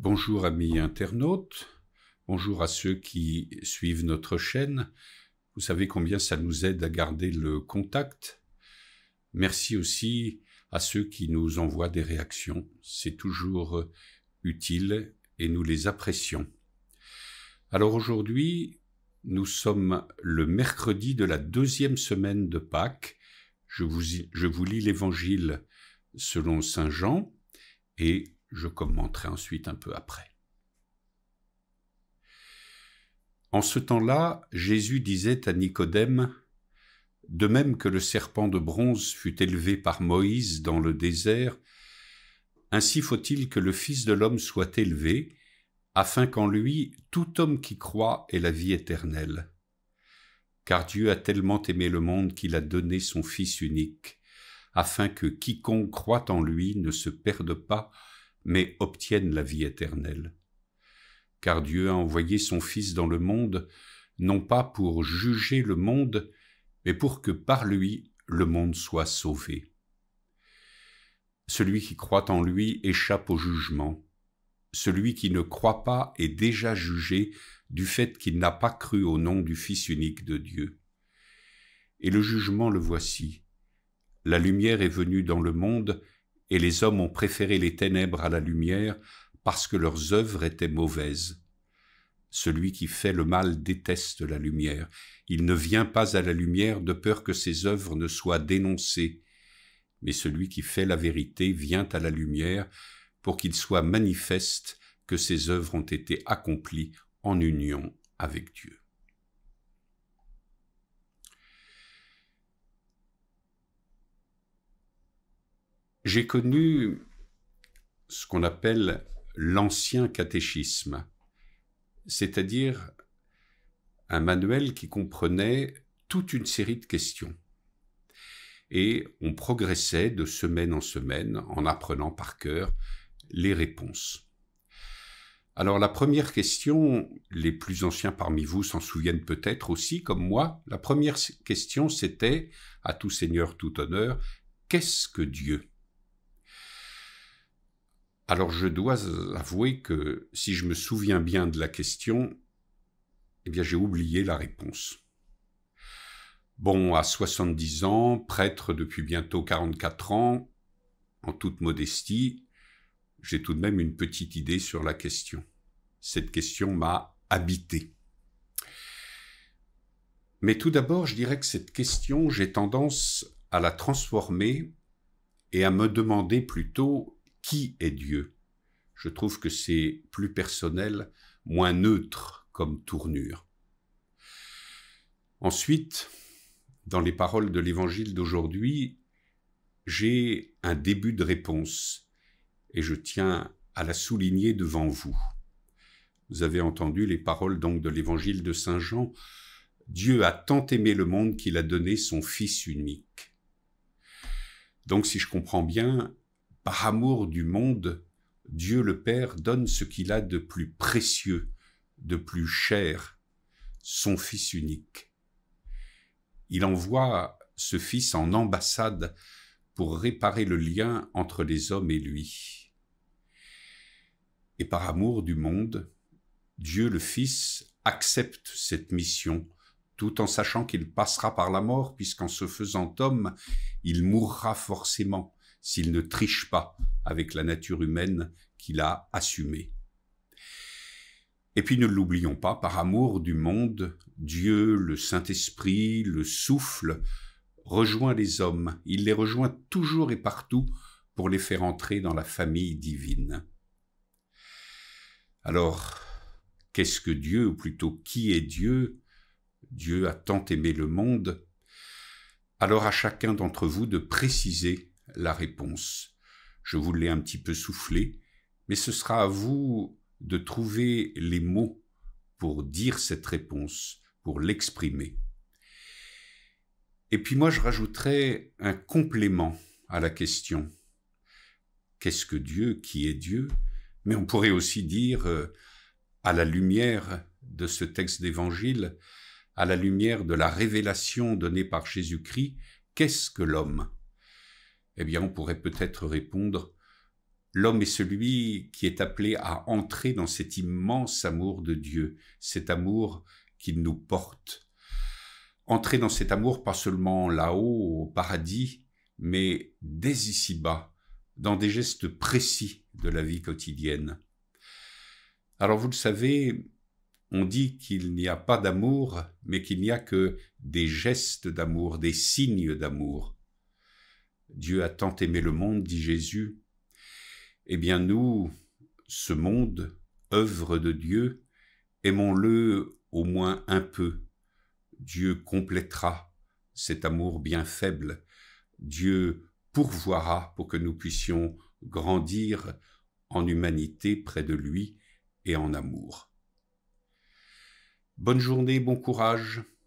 Bonjour amis internautes, bonjour à ceux qui suivent notre chaîne. Vous savez combien ça nous aide à garder le contact. Merci aussi à ceux qui nous envoient des réactions. C'est toujours utile et nous les apprécions. Alors aujourd'hui, nous sommes le mercredi de la deuxième semaine de Pâques. Je vous, je vous lis l'évangile selon Saint Jean et je commenterai ensuite un peu après. En ce temps-là, Jésus disait à Nicodème, De même que le serpent de bronze fut élevé par Moïse dans le désert, ainsi faut-il que le Fils de l'homme soit élevé, afin qu'en lui tout homme qui croit ait la vie éternelle. Car Dieu a tellement aimé le monde qu'il a donné son Fils unique, afin que quiconque croit en lui ne se perde pas, mais obtiennent la vie éternelle. Car Dieu a envoyé son Fils dans le monde, non pas pour juger le monde, mais pour que par lui le monde soit sauvé. Celui qui croit en lui échappe au jugement. Celui qui ne croit pas est déjà jugé du fait qu'il n'a pas cru au nom du Fils unique de Dieu. Et le jugement le voici. La lumière est venue dans le monde, et les hommes ont préféré les ténèbres à la lumière parce que leurs œuvres étaient mauvaises. Celui qui fait le mal déteste la lumière. Il ne vient pas à la lumière de peur que ses œuvres ne soient dénoncées. Mais celui qui fait la vérité vient à la lumière pour qu'il soit manifeste que ses œuvres ont été accomplies en union avec Dieu. J'ai connu ce qu'on appelle l'ancien catéchisme, c'est-à-dire un manuel qui comprenait toute une série de questions. Et on progressait de semaine en semaine en apprenant par cœur les réponses. Alors la première question, les plus anciens parmi vous s'en souviennent peut-être aussi comme moi, la première question c'était, à tout seigneur, tout honneur, qu'est-ce que Dieu alors je dois euh, avouer que si je me souviens bien de la question, eh bien j'ai oublié la réponse. Bon, à 70 ans, prêtre depuis bientôt 44 ans, en toute modestie, j'ai tout de même une petite idée sur la question. Cette question m'a habité. Mais tout d'abord, je dirais que cette question, j'ai tendance à la transformer et à me demander plutôt qui est Dieu Je trouve que c'est plus personnel, moins neutre comme tournure. Ensuite, dans les paroles de l'évangile d'aujourd'hui, j'ai un début de réponse et je tiens à la souligner devant vous. Vous avez entendu les paroles donc de l'évangile de Saint Jean. Dieu a tant aimé le monde qu'il a donné son Fils unique. Donc si je comprends bien, par amour du monde, Dieu le Père donne ce qu'il a de plus précieux, de plus cher, son Fils unique. Il envoie ce Fils en ambassade pour réparer le lien entre les hommes et lui. Et par amour du monde, Dieu le Fils accepte cette mission, tout en sachant qu'il passera par la mort, puisqu'en se faisant homme, il mourra forcément s'il ne triche pas avec la nature humaine qu'il a assumée. Et puis ne l'oublions pas, par amour du monde, Dieu, le Saint-Esprit, le souffle, rejoint les hommes, il les rejoint toujours et partout pour les faire entrer dans la famille divine. Alors, qu'est-ce que Dieu, ou plutôt qui est Dieu Dieu a tant aimé le monde. Alors à chacun d'entre vous de préciser la réponse. Je vous l'ai un petit peu soufflé, mais ce sera à vous de trouver les mots pour dire cette réponse, pour l'exprimer. Et puis moi, je rajouterai un complément à la question. Qu'est-ce que Dieu Qui est Dieu Mais on pourrait aussi dire, euh, à la lumière de ce texte d'évangile, à la lumière de la révélation donnée par Jésus-Christ, qu'est-ce que l'homme eh bien, on pourrait peut-être répondre L'homme est celui qui est appelé à entrer dans cet immense amour de Dieu, cet amour qu'il nous porte. Entrer dans cet amour pas seulement là-haut, au paradis, mais dès ici-bas, dans des gestes précis de la vie quotidienne. Alors vous le savez, on dit qu'il n'y a pas d'amour, mais qu'il n'y a que des gestes d'amour, des signes d'amour. Dieu a tant aimé le monde, dit Jésus. Eh bien nous, ce monde, œuvre de Dieu, aimons-le au moins un peu. Dieu complétera cet amour bien faible. Dieu pourvoira pour que nous puissions grandir en humanité près de lui et en amour. Bonne journée, bon courage.